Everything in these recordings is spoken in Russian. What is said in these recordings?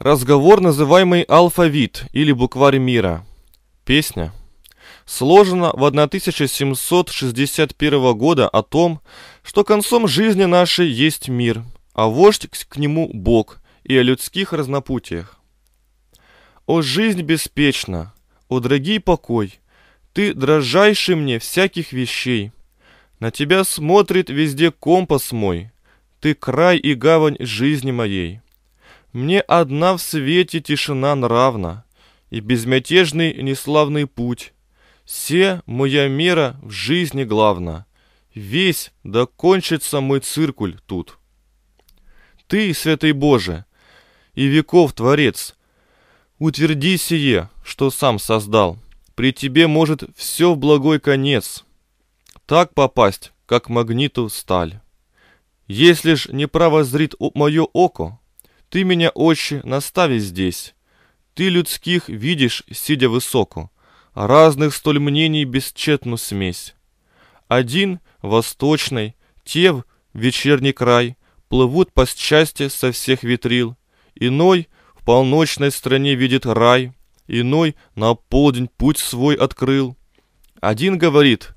Разговор, называемый «Алфавит» или «Букварь мира». Песня сложена в 1761 года о том, что концом жизни нашей есть мир, а вождь к нему Бог, и о людских разнопутиях. О жизнь беспечна, о дорогий покой, ты дрожайший мне всяких вещей. На тебя смотрит везде компас мой, ты край и гавань жизни моей. Мне одна в свете тишина нравна, И безмятежный неславный путь. Все моя мера в жизни главна, Весь да мой циркуль тут. Ты, святый Боже, и веков Творец, Утверди сие, что сам создал, При тебе может все в благой конец. Так попасть, как магниту сталь. Если ж неправо зрит мое око, ты меня, отче, настави здесь. Ты людских видишь, сидя высоко, а Разных столь мнений бесчетну смесь. Один — восточный, те в вечерний край Плывут по счастье со всех ветрил, Иной в полночной стране видит рай, Иной на полдень путь свой открыл. Один говорит,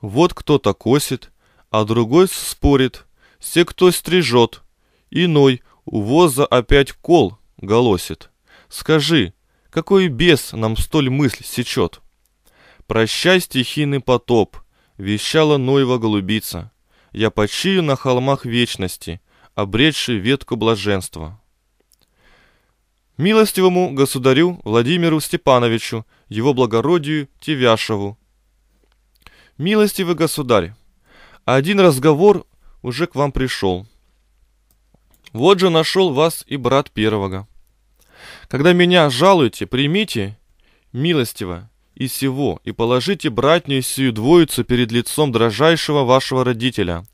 вот кто-то косит, А другой спорит, все кто стрижет, Иной — у воза опять кол голосит. Скажи, какой бес нам столь мысль сечет? Прощай, стихийный потоп, вещала Ноева голубица. Я почию на холмах вечности, обретший ветку блаженства. Милостивому государю Владимиру Степановичу, его благородию Тевяшеву. Милостивый государь, один разговор уже к вам пришел. Вот же нашел вас и брат первого. Когда меня жалуете, примите милостиво и сего, и положите братнюю сию двоицу перед лицом дрожайшего вашего родителя,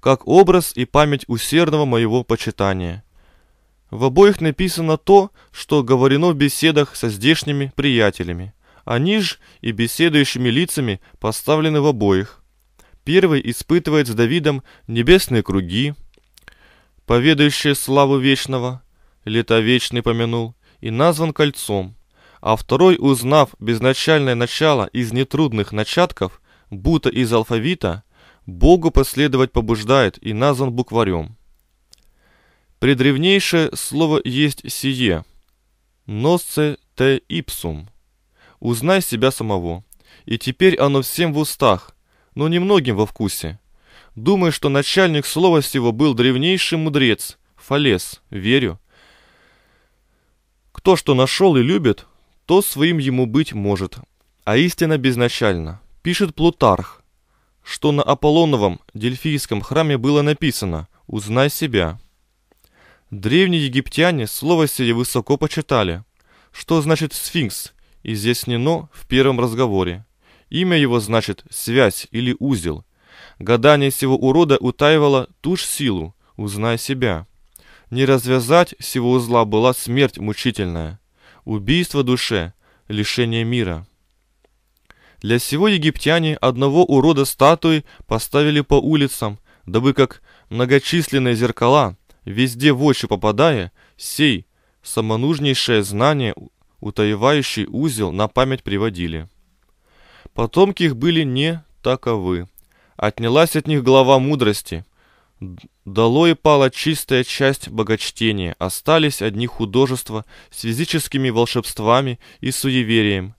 как образ и память усердного моего почитания. В обоих написано то, что говорено в беседах со здешними приятелями. Они ж и беседующими лицами поставлены в обоих. Первый испытывает с Давидом небесные круги, поведающее славу вечного, лето вечный помянул, и назван кольцом, а второй, узнав безначальное начало из нетрудных начатков, будто из алфавита, Богу последовать побуждает и назван букварем. Предревнейшее слово есть сие. Носце те ипсум. Узнай себя самого. И теперь оно всем в устах, но немногим во вкусе. Думаю, что начальник слова сего был древнейший мудрец, Фалес, верю. Кто что нашел и любит, то своим ему быть может, а истина безначальна. Пишет Плутарх, что на Аполлоновом Дельфийском храме было написано «Узнай себя». Древние египтяне слово сие высоко почитали. Что значит «сфинкс» изъяснено в первом разговоре. Имя его значит «связь» или «узел», Гадание сего урода утаивало ту ж силу, узнай себя. Не развязать сего узла была смерть мучительная, убийство душе, лишение мира. Для сего египтяне одного урода статуи поставили по улицам, дабы как многочисленные зеркала, везде в очи попадая, сей самонужнейшее знание, утаивающий узел, на память приводили. Потомки их были не таковы. Отнялась от них глава мудрости. Дало и пала чистая часть богочтения, остались одни художества с физическими волшебствами и суеверием.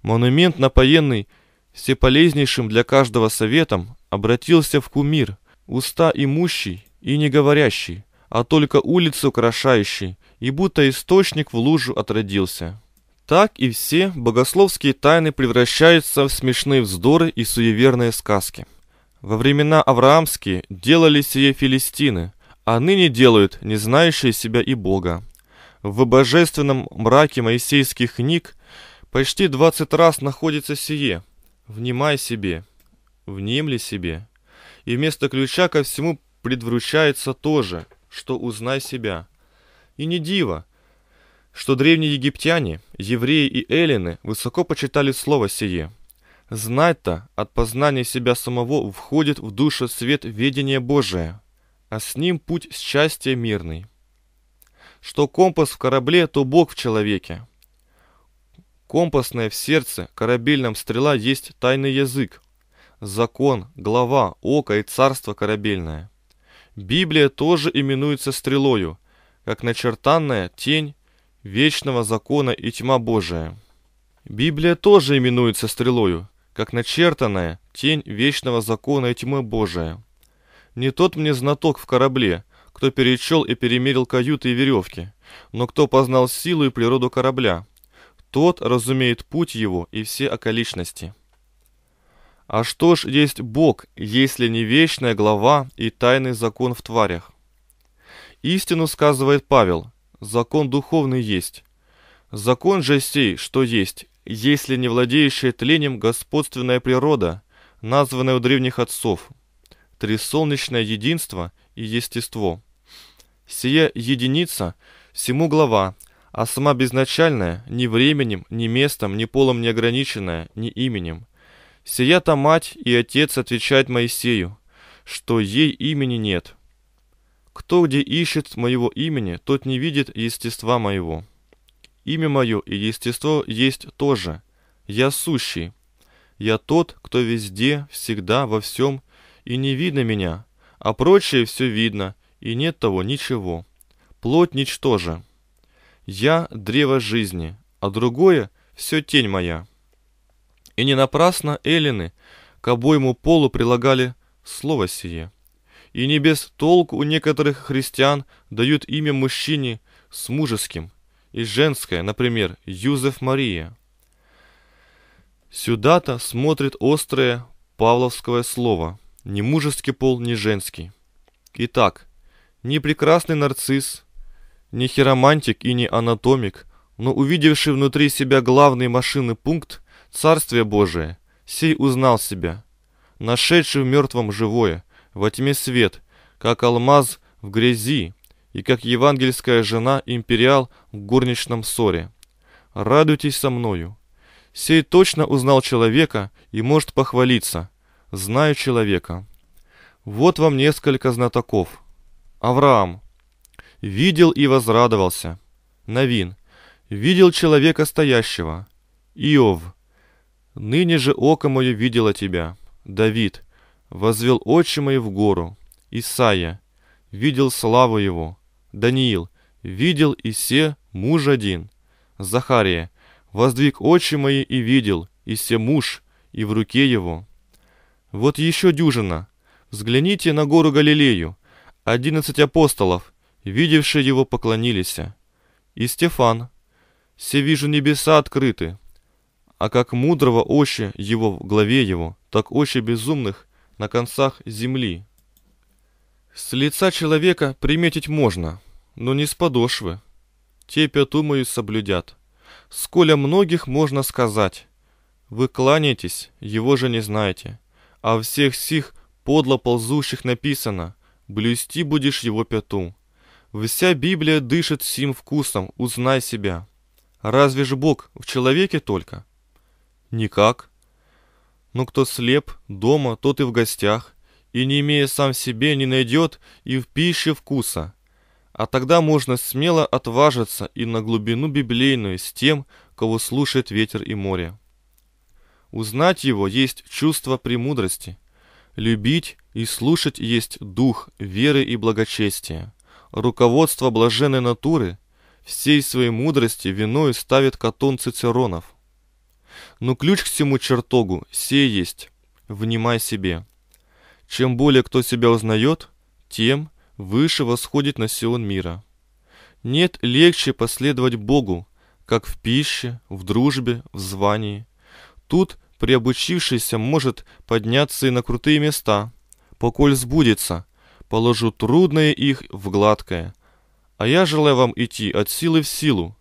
Монумент, напоенный всеполезнейшим для каждого советом, обратился в кумир, уста имущий и не говорящий, а только улицу украшающий, и будто источник в лужу отродился. Так и все богословские тайны превращаются в смешные вздоры и суеверные сказки. Во времена Авраамские делали сие филистины, а ныне делают не знающие себя и Бога. В божественном мраке моисейских книг почти двадцать раз находится сие. Внимай себе, внемли себе. И вместо ключа ко всему предвручается то же, что узнай себя. И не диво, что древние египтяне, евреи и эллины высоко почитали слово сие – Знать-то от познания себя самого входит в душу свет ведения Божия, а с ним путь счастья мирный. Что компас в корабле, то Бог в человеке. Компасное в сердце корабельном стрела есть тайный язык, закон, глава, око и царство корабельное. Библия тоже именуется стрелою, как начертанная тень вечного закона и тьма Божия. Библия тоже именуется стрелою, как начертанная тень вечного закона и тьмы Божия. Не тот мне знаток в корабле, кто перечел и перемерил каюты и веревки, но кто познал силу и природу корабля. Тот разумеет путь его и все околичности. А что ж есть Бог, если не вечная глава и тайный закон в тварях? Истину сказывает Павел, закон духовный есть, Закон же сей, что есть, если не владеющая тленем господственная природа, названная у древних отцов, три солнечное единство и естество. Сия единица всему глава, а сама безначальная, ни временем, ни местом, ни полом не ограниченная, ни именем. Сия-то мать и отец отвечает Моисею, что ей имени нет. Кто где ищет моего имени, тот не видит естества моего». Имя мое и естество есть тоже. Я сущий. Я тот, кто везде, всегда, во всем, и не видно меня, а прочее все видно, и нет того ничего. Плоть ничтоже. Я – древо жизни, а другое – все тень моя. И не напрасно эллины к обоему полу прилагали слово сие. И не без толку у некоторых христиан дают имя мужчине с мужеским – и женское, например, Юзеф Мария. Сюда-то смотрит острое павловское слово. не мужеский пол, не женский. Итак, не прекрасный нарцисс, не хиромантик и не анатомик, но увидевший внутри себя главный машины пункт Царствие Божие, сей узнал себя, нашедший в мертвом живое, во тьме свет, как алмаз в грязи, и как евангельская жена империал в горничном ссоре. Радуйтесь со мною. Сей точно узнал человека и может похвалиться. Знаю человека. Вот вам несколько знатоков. Авраам. Видел и возрадовался. Новин. Видел человека стоящего. Иов. Ныне же око мое видело тебя. Давид. Возвел очи мои в гору. Исаия. Видел славу его. Даниил, видел и Исе муж один. Захария, воздвиг очи мои и видел и Исе муж, и в руке его. Вот еще дюжина. Взгляните на гору Галилею. Одиннадцать апостолов, видевшие его, поклонились. И Стефан. Все вижу небеса открыты. А как мудрого очи его в главе его, так очи безумных на концах земли. С лица человека приметить можно, но не с подошвы. Те пяту мою соблюдят. Сколя многих можно сказать. Вы кланяетесь, его же не знаете. А всех сих подло ползущих написано, блюсти будешь его пяту. Вся Библия дышит сим вкусом, узнай себя. Разве ж Бог в человеке только? Никак. Но ну, кто слеп, дома, тот и в гостях, и, не имея сам в себе, не найдет и в пище вкуса. А тогда можно смело отважиться и на глубину библейную с тем, кого слушает ветер и море. Узнать его есть чувство премудрости. Любить и слушать есть дух веры и благочестия. Руководство блаженной натуры всей своей мудрости виною ставит Катон Цицеронов. Но ключ к всему чертогу сей есть. Внимай себе. Чем более кто себя узнает, тем выше восходит на насион мира. Нет легче последовать Богу, как в пище, в дружбе, в звании. Тут приобучившийся может подняться и на крутые места, поколь сбудется, положу трудное их в гладкое. А я желаю вам идти от силы в силу.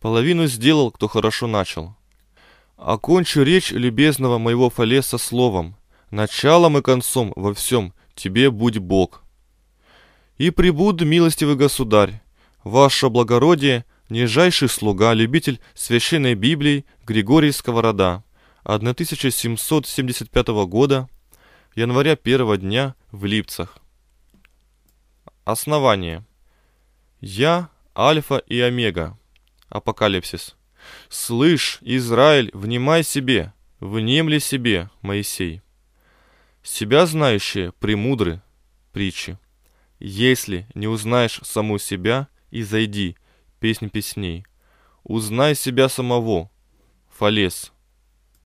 Половину сделал, кто хорошо начал. Окончу речь любезного моего Фалеса словом – началом и концом во всем тебе будь Бог. И прибуд, милостивый государь, ваше благородие, нижайший слуга, любитель священной Библии Григорий Сковорода, 1775 года, января первого дня в Липцах. Основание. Я Альфа и Омега. Апокалипсис. Слышь, Израиль, внимай себе, внемли себе, Моисей. Себя знающие премудры. Притчи. Если не узнаешь саму себя, и зайди. Песнь песней. Узнай себя самого. Фалес.